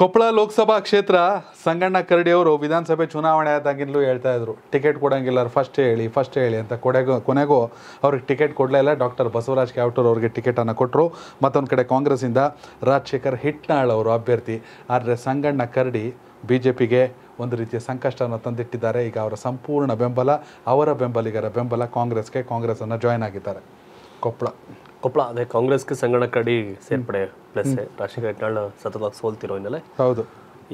ಕೊಪ್ಪಳ ಲೋಕಸಭಾ ಕ್ಷೇತ್ರ ಸಂಗಣ್ಣ ಕರಡಿ ಅವರು ವಿಧಾನಸಭೆ ಚುನಾವಣೆ ಆದಾಗಿಂದಲೂ ಹೇಳ್ತಾ ಇದ್ರು ಟಿಕೆಟ್ ಕೊಡೋಂಗಿಲ್ಲ ಫಸ್ಟ್ ಹೇಳಿ ಫಸ್ಟ್ ಹೇಳಿ ಅಂತ ಕೊಡೆಗೋ ಕೊನೆಗೂ ಅವ್ರಿಗೆ ಟಿಕೆಟ್ ಕೊಡಲೇ ಇಲ್ಲ ಡಾಕ್ಟರ್ ಬಸವರಾಜ್ ಕ್ಯಾವ್ಟೂರ್ ಅವರಿಗೆ ಟಿಕೆಟನ್ನು ಕೊಟ್ಟರು ಮತ್ತೊಂದು ಕಡೆ ಕಾಂಗ್ರೆಸ್ಸಿಂದ ರಾಜಶೇಖರ್ ಹಿಟ್ನಾಳ್ ಅವರು ಅಭ್ಯರ್ಥಿ ಆದರೆ ಸಂಗಣ್ಣ ಕರಡಿ ಬಿ ಜೆ ಪಿಗೆ ಒಂದು ರೀತಿಯ ಸಂಕಷ್ಟವನ್ನು ತಂದಿಟ್ಟಿದ್ದಾರೆ ಈಗ ಅವರ ಸಂಪೂರ್ಣ ಬೆಂಬಲ ಅವರ ಬೆಂಬಲಿಗರ ಬೆಂಬಲ ಕಾಂಗ್ರೆಸ್ಗೆ ಕಾಂಗ್ರೆಸ್ಸನ್ನು ಜಾಯ್ನ್ ಆಗಿದ್ದಾರೆ ಕೊಪ್ಪಳ ಕೊಪ್ಪಳ ಅದೇ ಕಾಂಗ್ರೆಸ್ಗೆ ಸಂಗಣ ಕಡಿ ಸೇರ್ಪಡೆ ಪ್ಲಸ್ ರಾಜಶೇಖರ ಹೆಟ್ನಾಳ್ ಸತತವಾಗಿ ಸೋಲ್ತಿರೋ ಹಿನ್ನೆಲೆ ಹೌದು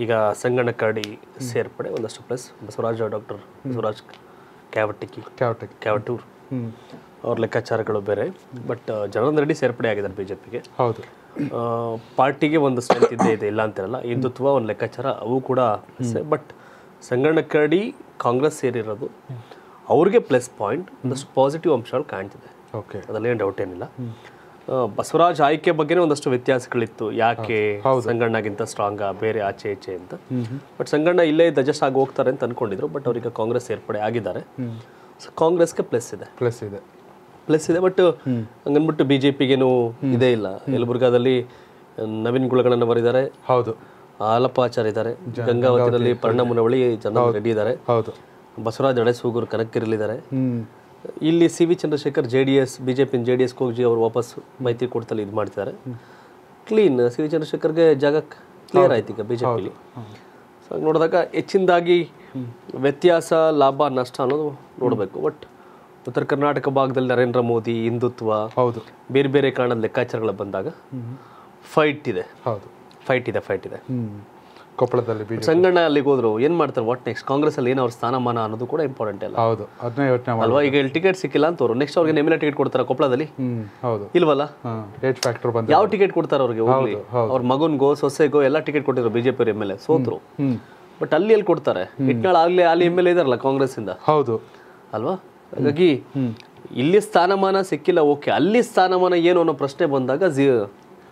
ಈಗ ಸಂಗಣ ಕಡಿ ಸೇರ್ಪಡೆ ಒಂದಷ್ಟು ಪ್ಲಸ್ ಬಸವರಾಜ್ ಡಾಕ್ಟರ್ ಬಸವರಾಜ್ ಕ್ಯಾವಟಿಕಿ ಕ್ಯಾವಟಿಕ್ ಕ್ಯಾವಟೂರ್ ಅವ್ರ ಲೆಕ್ಕಾಚಾರಗಳು ಬೇರೆ ಬಟ್ ಜನಾರ್ದನ್ ರೆಡ್ಡಿ ಸೇರ್ಪಡೆ ಆಗಿದ್ದಾರೆ ಬಿಜೆಪಿಗೆ ಹೌದು ಪಾರ್ಟಿಗೆ ಒಂದು ಸ್ಟ್ರೆಂತ್ ಇದ್ದೇ ಇದೆ ಇಲ್ಲ ಅಂತಿರಲ್ಲ ಹಿಂದುತ್ವ ಒಂದು ಲೆಕ್ಕಾಚಾರ ಅವು ಕೂಡ ಬಟ್ ಸಂಗಣಕಡಿ ಕಾಂಗ್ರೆಸ್ ಸೇರಿರೋದು ಅವ್ರಿಗೆ ಪ್ಲಸ್ ಪಾಯಿಂಟ್ ಒಂದಷ್ಟು ಪಾಸಿಟಿವ್ ಅಂಶಗಳು ಕಾಣ್ತಿದೆ ಓಕೆ ಅದರಲ್ಲೇನು ಡೌಟ್ ಏನಿಲ್ಲ ಬಸವರಾಜ್ ಆಯ್ಕೆ ಬಗ್ಗೆನೇ ಒಂದಷ್ಟು ವ್ಯತ್ಯಾಸಗಳಿತ್ತು ಯಾಕೆ ಸಂಗಣ್ಣಗಿಂತ ಆ ಬೇರೆ ಆಚೆ ಈಚೆ ಅಂತ ಬಟ್ ಸಂಗಣ್ಣ ಇಲ್ಲೇ ಅಡ್ಜಸ್ಟ್ ಆಗಿ ಹೋಗ್ತಾರೆ ಅಂತ ಅನ್ಕೊಂಡಿದ್ರು ಬಟ್ ಅವ್ರಿಗೆ ಕಾಂಗ್ರೆಸ್ ಸೇರ್ಪಡೆ ಆಗಿದ್ದಾರೆ ಕಾಂಗ್ರೆಸ್ಗೆ ಪ್ಲಸ್ ಇದೆ ಪ್ಲಸ್ ಇದೆ ಪ್ಲಸ್ ಇದೆ ಬಟ್ ಹಂಗನ್ಬಿಟ್ಟು ಬಿ ಜೆ ಪಿಗೇನು ಇದೇ ಇಲ್ಲ ಯಲಬುರ್ಗಾದಲ್ಲಿ ನವೀನ್ ಗುಳಗಣ್ಣ ಬರಿದ್ದಾರೆ ಹೌದು ಆಲಪಾಚಾರ್ ಇದ್ದಾರೆ ಗಂಗಾವತಿನಲ್ಲಿ ಪರ್ಣ ಮುನವಳಿ ಜನ ರೆಡ್ಡಿ ಇದ್ದಾರೆ ಹೌದು ಬಸವರಾಜ್ ನಡೆಸೂಗೂರು ಕನಕ್ಕಿರಲಿದ್ದಾರೆ ಇಲ್ಲಿ C V Chandrashekhar J D S B J ಪಿನ ಜೆ ಡಿ ಎಸ್ ಕೋಗ್ಜಿ ಅವರು ವಾಪಸ್ ಮೈತ್ರಿ ಕೊಡ್ತಲ್ಲಿ ಇದು ಮಾಡ್ತಿದ್ದಾರೆ ಕ್ಲೀನ್ ಸಿ ವಿ ಚಂದ್ರಶೇಖರ್ಗೆ ಜಾಗ ಕ್ಲಿಯರ್ ಆಯ್ತು ಈಗ ಬಿ ಜೆ ಪಿಲಿ ಸೊ ನೋಡಿದಾಗ ಹೆಚ್ಚಿನದಾಗಿ ವ್ಯತ್ಯಾಸ ಲಾಭ ನಷ್ಟ ಅನ್ನೋದು ನೋಡಬೇಕು ಬಟ್ ಉತ್ತರ ಕರ್ನಾಟಕ ಭಾಗದಲ್ಲಿ ನರೇಂದ್ರ ಮೋದಿ ಹಿಂದುತ್ವ ಹೌದು ಬೇರೆ ಬೇರೆ ಕಾರಣದ ಲೆಕ್ಕಾಚಾರಗಳು ಬಂದಾಗ ಫೈಟ್ ಇದೆ ಹೌದು ಫೈಟ್ ಇದೆ ಫೈಟ್ ಇದೆ ಕೊಪ್ಪಳದಲ್ಲಿ ಸಂಗಣ್ಣ ಅಲ್ಲಿಗೆ ಹೋದ್ರು ಏನ್ ಮಾಡ್ತಾರೆ ವಾಟ್ ನೆಕ್ಸ್ಟ್ ಕಾಂಗ್ರೆಸ್ ಅಲ್ಲಿ ಏನು ಅವ್ರ ಸ್ಥಾನಮಾನ ಅನ್ನೋದು ಕೂಡ ಇಂಪಾರ್ಟೆಂಟ್ ಅಲ್ಲ ಹೌದು ಅದನ್ನ ಯೋಚನೆ ಅಲ್ವಾ ಈಗ ಇಲ್ಲಿ ಟಿಕೆಟ್ ಸಿಕ್ಕಿಲ್ಲ ಅಂತ ನೆಕ್ಸ್ಟ್ ಅವ್ರಿಗೆ ನೆಮಿನ ಟಿಕೆಟ್ ಕೊಡ್ತಾರೆ ಕೊಪ್ಪಳದಲ್ಲಿ ಹೌದು ಇಲ್ವಲ್ಲ ಏಜ್ ಫ್ಯಾಕ್ಟರ್ ಯಾವ ಟಿಕೆಟ್ ಕೊಡ್ತಾರ ಅವ್ರಿಗೆ ಹೋಗ್ಲಿ ಅವ್ರ ಮಗನ್ಗೋ ಸೊಸೆಗೋ ಎಲ್ಲ ಟಿಕೆಟ್ ಕೊಟ್ಟಿದ್ರು ಬಿಜೆಪಿ ಅವ್ರ ಎಮ್ ಎಲ್ ಎ ಸೋತ್ರು ಬಟ್ ಅಲ್ಲಿ ಎಲ್ಲಿ ಕೊಡ್ತಾರೆ ಇಟ್ನಾಳ್ ಆಗ್ಲಿ ಅಲ್ಲಿ ಎಮ್ ಎಲ್ ಎ ಇದಾರಲ್ಲ ಕಾಂಗ್ರೆಸ್ ಇಂದ ಹೌದು ಅಲ್ವಾ ಹಾಗಾಗಿ ಇಲ್ಲಿ ಸ್ಥಾನಮಾನ ಸಿಕ್ಕಿಲ್ಲ ಓಕೆ ಅಲ್ಲಿ ಸ್ಥಾನಮಾನ ಏನು ಅನ್ನೋ ಪ್ರಶ್ನೆ ಬಂದಾಗ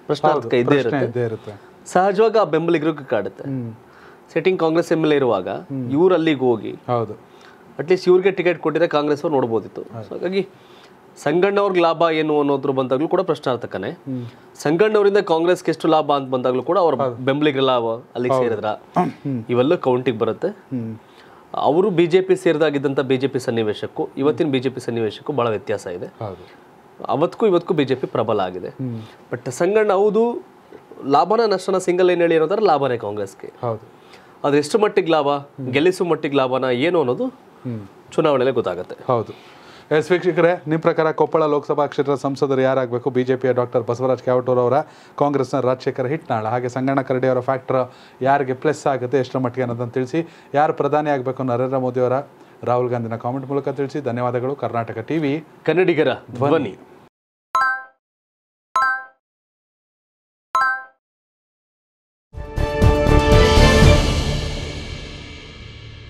ಪ್ರಶ್ನಾರ್ಥಕ ಇದ್ದೇ ಇರುತ್ತೆ ಸಹಜವಾಗಿ ಆ ಬೆಂಬಲಿಗರಿಗೆ ಕಾಡುತ್ತೆ setting Congress M L A ಇರುವಾಗ ಇವ್ರು ಅಲ್ಲಿಗೆ ಹೋಗಿ ಹೌದು ಅಟ್ಲೀಸ್ಟ್ ಇವ್ರಿಗೆ ಟಿಕೆಟ್ ಕೊಟ್ಟಿದ್ರೆ ಕಾಂಗ್ರೆಸ್ ಅವ್ರು ನೋಡ್ಬೋದಿತ್ತು ಹಾಗಾಗಿ ಸಂಗಣ್ಣವ್ರಿಗೆ ಲಾಭ ಏನು ಅನ್ನೋದ್ರ ಬಂದಾಗಲೂ ಕೂಡ ಪ್ರಶ್ನಾರ್ಥಕನೇ ಸಂಗಣ್ಣವರಿಂದ ಕಾಂಗ್ರೆಸ್ಗೆ ಎಷ್ಟು ಲಾಭ ಅಂತ ಬಂದಾಗಲೂ ಕೂಡ ಅವ್ರ ಬೆಂಬಲಿಗರ ಲಾಭ ಅಲ್ಲಿಗೆ ಸೇರಿದ್ರ ಇವೆಲ್ಲ ಕೌಂಟಿಗೆ ಬರುತ್ತೆ ಅವರು ಬಿ ಜೆ ಪಿ ಸೇರಿದಾಗಿದ್ದಂಥ ಬಿ ಜೆ ಪಿ ಸನ್ನಿವೇಶಕ್ಕೂ ಇವತ್ತಿನ ಬಿ ಜೆ ಪಿ ಸನ್ನಿವೇಶಕ್ಕೂ ಭಾಳ ವ್ಯತ್ಯಾಸ ಇದೆ ಅವತ್ತಿಗೂ ಇವತ್ತಿಗೂ ಬಿ ಜೆ ಪಿ ಪ್ರಬಲ ಆಗಿದೆ ಬಟ್ ಸಂಗಣ್ಣ ಹೌದು ಲಾಭನ ನಷ್ಟನ ಸಿಂಗಲ್ ಏನು ಹೇಳಿರೋದಾದ್ರೆ ಲಾಭನೇ ಕಾಂಗ್ರೆಸ್ಗೆ ಹೌದು ಅದು ಎಷ್ಟು ಮಟ್ಟಿಗೆ ಲಾಭ ಗೆಲ್ಲಿಸೋ ಮಟ್ಟಿಗೆ ಲಾಭನ ಏನು ಅನ್ನೋದು ಚುನಾವಣೆಯಲ್ಲಿ ಗೊತ್ತಾಗುತ್ತೆ ಹೌದು ಎಸ್ ವೀಕ್ಷಕರೇ ನಿಮ್ಮ ಪ್ರಕಾರ ಕೊಪ್ಪಳ ಲೋಕಸಭಾ ಕ್ಷೇತ್ರದ ಸಂಸದರು ಯಾರಾಗಬೇಕು ಪಿಯ ಡಾಕ್ಟರ್ ಬಸವರಾಜ್ ಕ್ಯಾವಟೂರ್ ಅವರ ಕಾಂಗ್ರೆಸ್ನ ರಾಜಶೇಖರ್ ಹಿಟ್ನಾಳ ಹಾಗೆ ಸಂಗಣ್ಣ ಕರಡಿ ಅವರ ಫ್ಯಾಕ್ಟರ್ ಯಾರಿಗೆ ಪ್ಲಸ್ ಆಗುತ್ತೆ ಎಷ್ಟರ ಮಟ್ಟಿಗೆ ಅನ್ನೋದನ್ನು ತಿಳಿಸಿ ಯಾರು ಪ್ರಧಾನಿ ಆಗಬೇಕು ನರೇಂದ್ರ ಮೋದಿಯವರ ರಾಹುಲ್ ಗಾಂಧಿನ ಕಾಮೆಂಟ್ ಮೂಲಕ ತಿಳಿಸಿ ಧನ್ಯವಾದಗಳು ಕರ್ನಾಟಕ ಟಿವಿ ಕನ್ನಡಿಗರ ಧ್ವನಿ